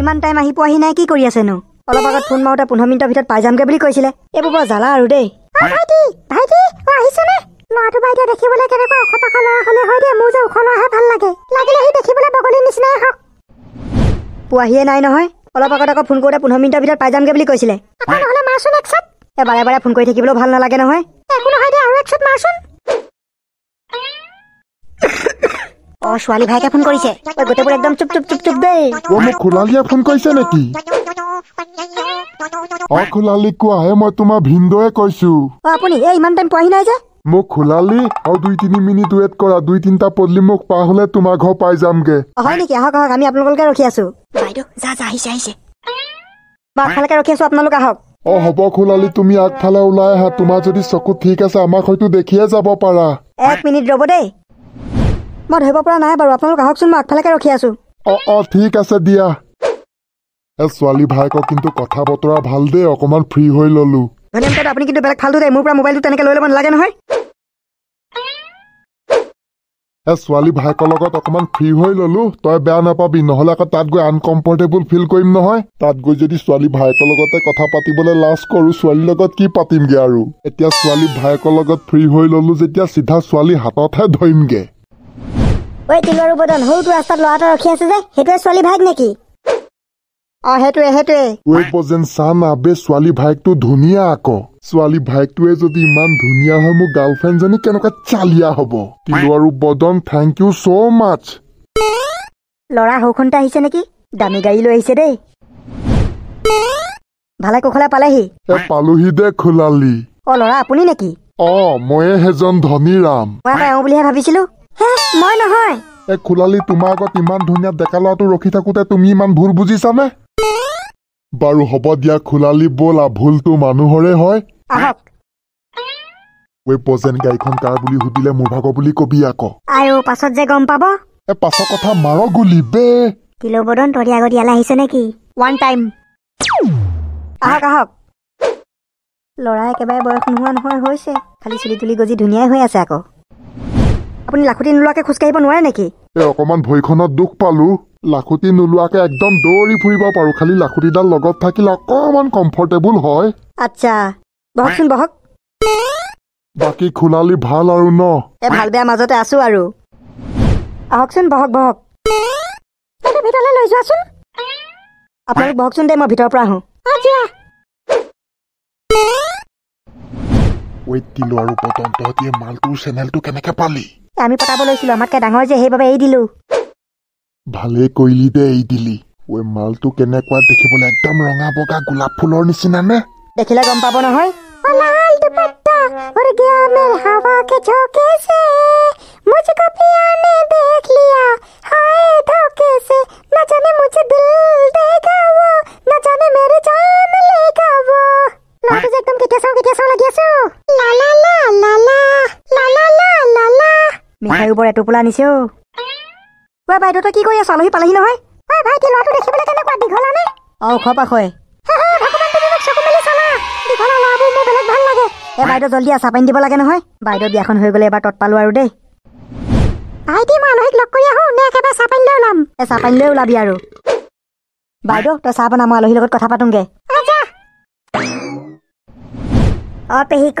ইমান টাইম আহি পোৱাহি নাই কি কৰি আছেনো অলপ আগত ফোন মাৰোতে পোন্ধৰ মিনিটৰ ভিতৰত পাই যামগে বুলি কৈছিলে এইবোৰ বৰ জ্বালা আৰু দেই পোৱাহিয়ে নাই নহয় অলপ আগত আকৌ ফোন কৰোতে পোন্ধৰ মিনিটৰ ভিতৰত পাই যামগে বুলি কৈছিলে বাৰে বাৰে ফোন কৰি থাকিবলৈ ভাল নালাগে নহয় ছোৱালী ভাইকে ফোন কৰিছে গোটেইবোৰ একদম চুপ চুপ চুপ চুপ দেই খোলালিয়ে ফোন কৰিছে নেকি খোলালি কোৱা মই তোমাৰ ভিনদয়ে কৈছো আপুনি এই ইমান টাইম পোৱাহি নাই যে মোক খোলালি আৰু দুই তিনি মিনিট ৱেট কৰা দুই তিনিটা পদলি মোক পাৰ হলে তোমাৰ ঘৰ পাই যামগে হয় নেকি আহক আহক আমি আপোনালোকে ৰখি আছো বাইদেউ ৰখি আছো আপোনালোক আহক অ হব খোলালি তুমি আগফালে ওলাই আহা তোমাৰ যদি চকু ঠিক আছে আমাক হয়তো দেখিয়ে যাব পাৰা এক মিনিট ৰব দেই মই ধৰিব পৰা নাই বাৰু আপোনালোক আহকচোন মই আগফালেকে ৰখি আছো অঁ ঠিক আছে দিয়া এ ছোৱালী ভায়েকক কিন্তু কথা বতৰা ভাল দেই অকণমান ফ্ৰী হৈ ললো আপুনি কিন্তু বেলেগ ফালটো দেই মোৰ পৰা মোবাইলটো তেনেকৈ লৈ ল'ব নালাগে নহয় এ ছোৱালী ভায়েকৰ লগত অকণমান ফ্ৰী হৈ ললো তই বেয়া নাপাবি নহ'লে আকৌ তাত গৈ আনকমফৰ্টেবল ফিল কৰিম নহয় তাত গৈ যদি ছোৱালী ভাইকৰ লগতে কথা পাতিবলৈ লাজ কৰো ছোৱালীৰ লগত কি পাতিমগে আৰু এতিয়া ছোৱালী ভায়েকৰ লগত ফ্ৰী হৈ ললো যেতিয়া চিধা ছোৱালী হাততহে ধৰিমগে ঐ তিলৰ বদন সৰুটো ৰাস্তাত ল'ৰা ৰখি আছে যে সেইটোৱে ছোৱালী ভাগ নেকি অ' সেইটোৱে সেইটোৱে ঐ পজেন চাম আবে ছোৱালী ভাগটো ধুনীয়া আকৌ ছোৱালী ভাইকটোৱে যদি ইমান ধুনীয়া হয় মোৰ গাৰ্লফ্ৰেণ্ডজনী কেনেকুৱা চালিয়া হ'ব তিলো আৰু বদন ইউ চ' মাছ ল'ৰা সৌখনতে আহিছে নেকি দামী গাড়ী লৈ আহিছে দেই ভালে কুশলে পালেহি পালোহি দে খোলালি অ ল'ৰা আপুনি নেকি অ মই সেইজন ধনী ৰাম মই এওঁ বুলিহে ভাবিছিলো মই নহয় এ খোলালি তোমাৰ আগত ইমান ধুনীয়া ডেকা ল'ৰাটো ৰখি থাকোঁতে তুমি ইমান ভুল বুজিছানে বাৰু হ'ব দিয়া খোলালি ব'লা ভুলটো মানুহৰে হয় ৱে পজেন গাড়ীখন কাৰ বুলি সুধিলে মোৰ ভাগৰ বুলি কবি আকৌ আৰু পাছত যে গম পাব এ পাছৰ কথা মাৰ গুলি বে তিলবদন তৰি আগত ইয়ালে আহিছে নেকি ওৱান টাইম আহক আহক ল'ৰা একেবাৰে বয়স নোহোৱা নহয় হৈছে খালি চুলি তুলি গজি ধুনীয়াই হৈ আছে আকৌ আপুনি লাখুটি নোলোৱাকে খোজকাঢ়িব নোৱাৰে নেকি অকণমান ভৰিখনত দুখ পালো লাখুটি নোলোৱাকে একদম দৌৰি ফুৰিব পাৰো খালি লাখুটিডাল লগত থাকিলে অকণমান কমফৰ্টেবল হয় আচ্ছা বহকচোন বহক বাকী খোলালি ভাল আৰু ন এ ভাল বেয়া মাজতে আছো আৰু আহকচোন বহক বহক ভিতৰলৈ লৈ যোৱাচোন আপোনালোক বহকচোন দে মই ভিতৰৰ পৰা আহো আচ্ছা আৰু পতন তহঁতি মালটোৰ চেনেলটো কেনেকৈ পালি আমি পতাব লৈছিলো আমাতকে ডাঙৰ যে সেইবাবে এই দিলো ভালেই কৰিলি দে এই দিলি ওৱে মালটো কেনেকুৱা দেখিবলৈ একদম ৰঙা বগা গোলাপ ফুলৰ নিচিনা নে দেখিলে গম পাব নহয় অলাল দুপাত্তা ওৰ গিয়া মেল হাওয়া কে ঝোকে ভাইবৰ এটোপোলা আনিছে ৱা বাইদেউ তই কি কৰি আছ আলহী পালাহি নহয় ঐ ভাইটি ল'ৰাটো দেখিবলৈ কেনেকুৱা দীঘল আনে অখ পাখয় পেহীক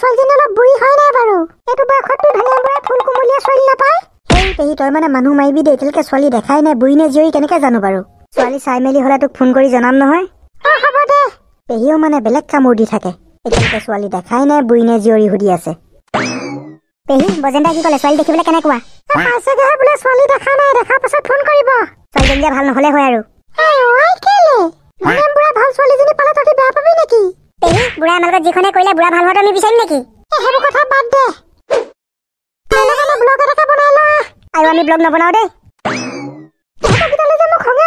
ছোৱালীজনী অলপ বুঢ়ী হয় নাই বাৰু এইটো বয়সত তই ভালে বুঢ়ে ফুল কুমলীয়া ছোৱালী নাপায় এই তই মানে মানুহ মাৰিবি দে এতিয়ালৈকে ছোৱালী দেখাই নাই বুঢ়ী নে জীয়ৰী কেনেকে জানো বাৰু ছোৱালী চাই মেলি হলে তোক ফোন কৰি জনাম নহয় অ হব দে পেহীও মানে বেলেগ কামোৰ দি থাকে এতিয়ালৈকে ছোৱালী দেখাই নাই বুঢ়ী নে জীয়ৰী সুধি আছে পেহী বজেন্দাই কি ক'লে ছোৱালী দেখিবলৈ কেনেকুৱা পাইছেগৈহে বোলে ছোৱালী দেখা নাই দেখাৰ পাছত ফোন কৰিব ছোৱালীজনীয়ে ভাল নহ'লে হয় আৰু ভাল ছোৱালীজনী পালে তহঁতি বেয়া পাবি নেকি এই বুড়া আমাৰ লগত যিখনে কৰিলে বুড়া ভাল হোৱাটো আমি বিচাৰিম নেকি সেইবোৰ কথা বাদ দে আৰু আমি ব্লগ নবনাও দেই ঘূৰি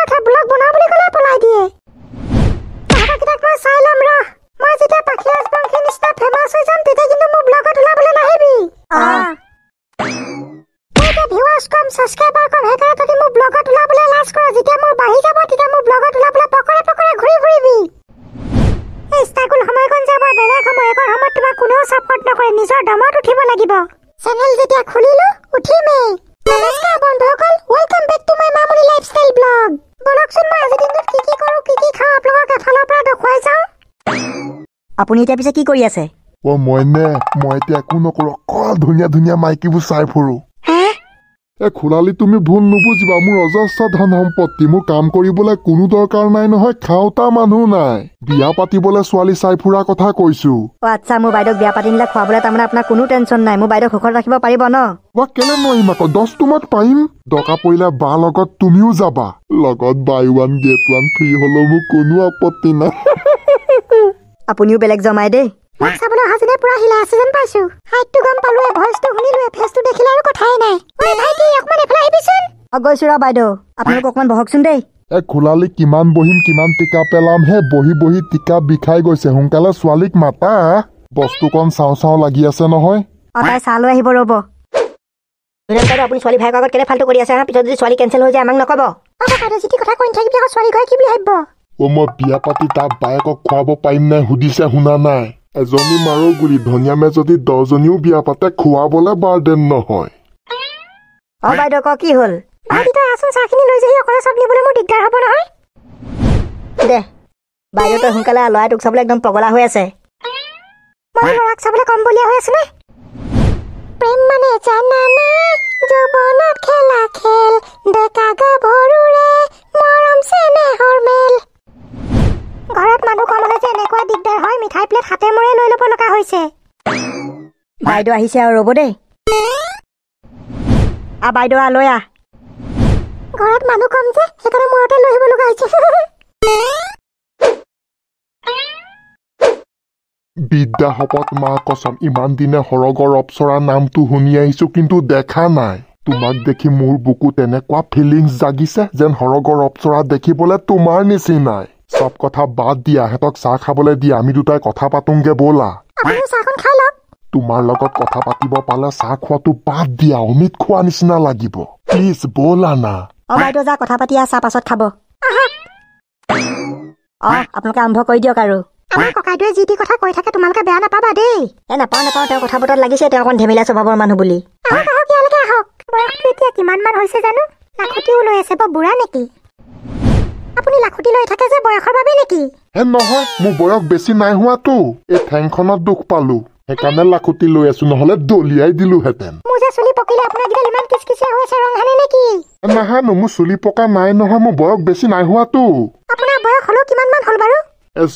ফুৰিবি এই ষ্টাইকুল সময়কণ যে আমাৰ বেলেগ সময় এইকণ সময়ত তোমাক কোনেও ছাপৰ্ট নকৰে নিজৰ দামত উঠিব লাগিব চেনেল যেতিয়া খুলিলো উঠিমেই নমস্কাৰ বন্ধুসকল welcome back to my Mamoni lifestyle blog বলকচোন মই আজি দিনটোত কি কি কৰোঁ কি কি খাওঁ আপোনালোকক এফালৰ পৰা দেখুৱাই চাওঁ আপুনি এতিয়া পিছে কি কৰি আছে অ মই নে মই এতিয়া একো নকৰোঁ অকল ধুনীয়া ধুনীয়া মাইকীবোৰ চাই ফুৰোঁ এ খোলালি তুমি ভুল নুবুজিবা মোৰ অজস্ৰ ধন সম্পত্তি মোৰ কাম কৰিবলৈ কোনো দৰকাৰ নাই নহয় খাওঁতা মানুহ নাই বিয়া পাতিবলৈ ছোৱালী চাই ফুৰা কথা কৈছো আচ্ছা মোৰ বাইদেউক বিয়া পাতি দিলে খোৱাবলৈ তাৰমানে আপোনাৰ কোনো টেনচন নাই মোৰ বাইদেউ সুখত ৰাখিব পাৰিব ন মই কেলে নোৱাৰিম আকৌ দহ তোমাক পাৰিম দৰকাৰ পৰিলে বা লগত তুমিও যাবা লগত buy one get one free হলেও মোৰ কোনো আপত্তি নাই আপুনিও বেলেগ জমাই দেই মই চাবলৈ সাজনে পুৰা আহিলে আছে যেন পাইছো হাইটটো গম পালো ভইচটো শুনিলো ফেচটো দেখিলে আৰু কথাই নাই ঐ ভাইটি অকমান এফালে আহিবিচোন অগৈছুৰা বাইদেউ আপোনালোক অকমান বহকচোন দেই এ খোলালি কিমান বহিম কিমান টিকা পেলাম হে বহি বহি টিকা বিখাই গৈছে সোনকালে ছোৱালীক মাতা বস্তুকণ চাওঁ চাওঁ লাগি আছে নহয় অতাই চালৈ আহিব ৰ'ব খোৱাব পাৰিম নে সুধিছে শুনা নাই এজনী মাৰৰ গুলি ধনিয়ামে যদি দহজনীও বিয়া পাতে খোৱাবলে বাৰ্ডেন নহয় বাইদেউ দে বাইদেউ তই সোনকালে ল'ৰাই চাবলৈ একদম পগলা হৈ আছে মই ল'ৰাক চাবলৈ কম বলীয়া হৈ আছেনে বাইদেউ আহিছে আৰু ৰ'ব দেই আ বাইদেউ আলৈ আহ ঘৰত মানুহ কম যে সেইকাৰণে মূৰতে লৈ আহিব লগা হৈছে বিদ্যা হপত মা কচম ইমান দিনে সৰগৰ অপচৰা নামটো শুনি আহিছো কিন্তু দেখা নাই তোমাক দেখি মোৰ বুকু তেনেকুৱা ফিলিংছ জাগিছে যেন সৰগৰ অপচৰা দেখিবলৈ তোমাৰ নিচিনাই চব কথা বাদ দিয়া সিহঁতক চাহ খাবলৈ দিয়া আমি দুটাই কথা পাতোগে ব'লা তোমাৰ লগত কথা পাতিব পালে চাহ খোৱাটো বাদ দিয়া অমিত খোৱা নিচিনা লাগিব প্লিজ ব'লা না অ বাইদেউ যা কথা পাতি চাহ পাছত খাব অ আপোনালোকে আৰম্ভ কৰি দিয়ক আৰু আমাৰ ককাইদেৱে যি টি কথা কৈ থাকে তোমালোকে বেয়া নাপাবা দেই এ নাপাওঁ নাপাওঁ তেওঁ কথা বতৰাত লাগিছে তেওঁ অকণ ধেমেলীয়া স্বভাৱৰ মানুহ বুলি আহক আহক ইয়ালৈকে আহক বয়সটো এতিয়া কিমান মান হৈছে জানো লাখুটিও লৈ আছে বৰ বুঢ়া নেকি আপুনি লাখুটি লৈ থাকে যে বয়সৰ বাবে নেকি এ নহয় মোৰ বয়স বেছি নাই হোৱাটো এই ঠেংখনত দুখ পালো সেইকাৰণে লাখুটি লৈ আছো নহলে দলিয়াই দিলো হেঁতেন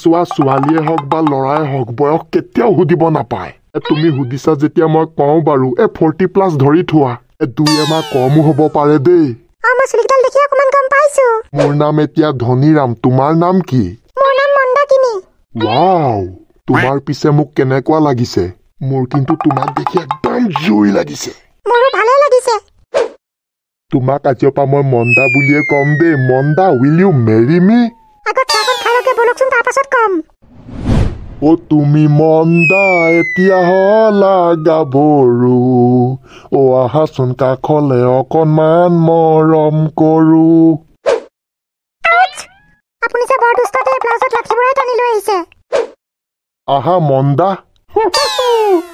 সুধিব নাপায় তুমি সুধিছা যেতিয়া মই কওঁ বাৰু ধৰি থোৱা দুই এমাহ কমো হব পাৰে দেই মোৰ নাম এতিয়া ধনীৰাম তোমাৰ নাম কি মোৰ তোমাৰ পিছে মোক কেনেকুৱা লাগিছে মোৰ কিন্তু তোমাক দেখি একদম জুই লাগিছে তোমাক আজিৰ পৰা মই মন্দা বুলিয়ে কম দে মন্দা উইল ইউ মেৰি মি তুমি মন্দা এতিয়া হলা গাভৰু অ' আহাচোন কাষলে অকণমান মৰম কৰো Aha monda.